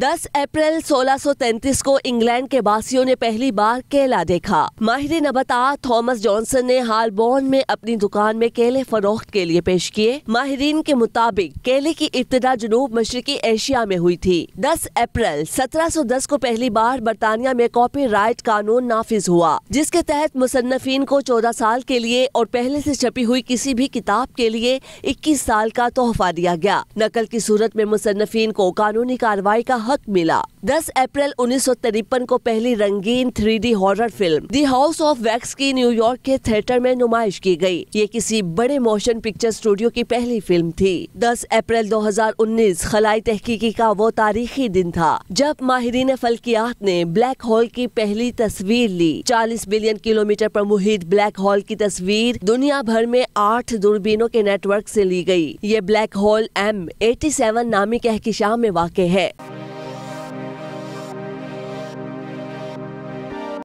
10 अप्रैल 1633 को इंग्लैंड के वासियों ने पहली बार केला देखा माहिर नबता थॉमस जॉनसन ने हालबोर्न में अपनी दुकान में केले फरोख्त के लिए पेश किए माहरीन के मुताबिक केले की इब्तदा जनूब मशरकी एशिया में हुई थी 10 अप्रैल 1710 को पहली बार बरतानिया में कॉपी राइट कानून नाफिज हुआ जिसके तहत मुसन्फिन को चौदह साल के लिए और पहले ऐसी छपी हुई किसी भी किताब के लिए इक्कीस साल का तोहफा दिया गया नकल की सूरत में मुसन्फिन को कानूनी कार्रवाई का हक मिला 10 अप्रैल उन्नीस को पहली रंगीन three D horror film the house of wax की न्यूयॉर्क के थिएटर में नुमाइश की गई। ये किसी बड़े मोशन पिक्चर स्टूडियो की पहली फिल्म थी 10 अप्रैल 2019 खलाई तहकीकी का वो तारीखी दिन था जब माहरीन फल्कियात ने ब्लैक होल की पहली तस्वीर ली 40 बिलियन किलोमीटर पर मुहित ब्लैक होल की तस्वीर दुनिया भर में आठ दूरबीनों के नेटवर्क से ली गई। ये ब्लैक होल एम सेवन नामी कहकिशाह में वाक़ है